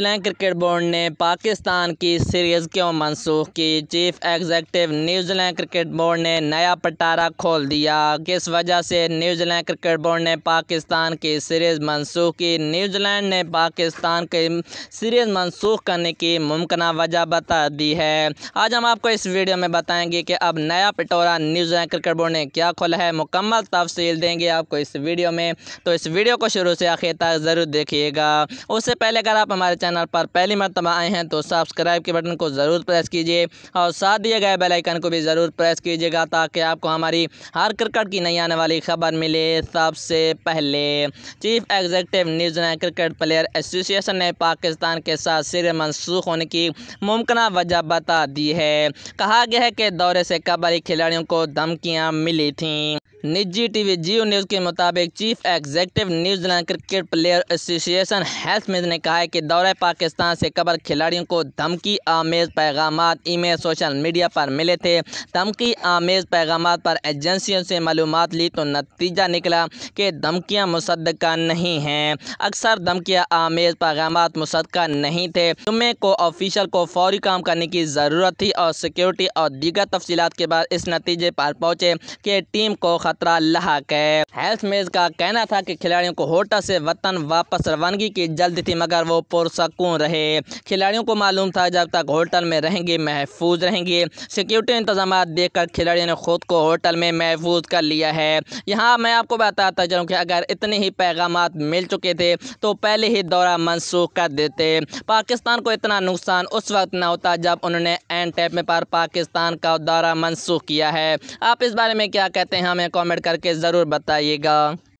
national cricket board ने पाकिस्तान की series क्यों मनसूख की chief executive New Zealand cricket board ने नया पटारा खोल दिया किस वजह से न्यूजीलैंड क्रिकेट बोर्ड ने पाकिस्तान की सीरीज़ मनसूख की न्यूजीलैंड ने पाकिस्तान की सीरीज़ मनसूख करने की मुमकिन वजह बता दी है आज हम आपको इस वीडियो में बताएंगे कि अब नया पटोरा न्यूजीलैंड क्रिकेट बोर्ड ने क्या खोला है मुकम्मल तफसील देंगे आपको इस वीडियो में तो इस वीडियो को शुरू से आखिर तक ज़रूर देखिएगा उससे पहले अगर आप हमारे चैनल चैनल पर पहली मरतबा आए हैं तो सब्सक्राइब के बटन को ज़रूर प्रेस कीजिए और साथ दिए गए बेलाइकन को भी ज़रूर प्रेस कीजिएगा ताकि आपको हमारी हर क्रिकेट की नई आने वाली खबर मिले सबसे पहले chief executive New Zealand cricket player association ने पाकिस्तान के साथ सिर मनसूख होने की मुमकिन वजह बता दी है कहा गया है कि दौरे से कबारी खिलाड़ियों को धमकियाँ मिली थीं निजी टीवी जियो न्यूज़ के मुताबिक chief executive New Zealand cricket player association मिज ने कहा है कि दौरे पाकिस्तान से कबर खिलाड़ियों को धमकी आमेज पैगाम ईमेल सोशल मीडिया पर मिले थे धमकी आमेज पैगाम पर एजेंसियों से मालूम ली तो नतीजा निकला कि धमकियाँ मुसदका नहीं हैं अक्सर धमकियाँ आमेज पैगाम मुसदा नहीं थे जुम्मे को ऑफिशल को फौरी काम करने की ज़रूरत थी और सिक्योरिटी और दीगर तफसीत के बाद इस नतीजे पर पहुँचे कि टीम को खतरा लहाक है हेल्थ मेज का कहना था कि खिलाड़ियों को होटल से वतन वापस रवानगी की जल्द थी मगर वो पुरसकून रहे खिलाड़ियों को मालूम था जब तक होटल में रहेंगे महफूज रहेंगे सिक्योरिटी इंतजाम देख कर खिलाड़ियों ने खुद को होटल में महफूज कर लिया है यहाँ मैं आपको बताता चलूँ कि अगर इतने ही पैगाम मिल चुके थे तो पहले ही दौरा मनसूख कर देते पाकिस्तान को इतना नुकसान उस वक्त ना होता जब उन्होंने एंड टेप में पर पाकिस्तान का दौरा मनसूख किया है आप इस बारे में क्या कहते हैं हमें कमेंट करके ज़रूर बताइएगा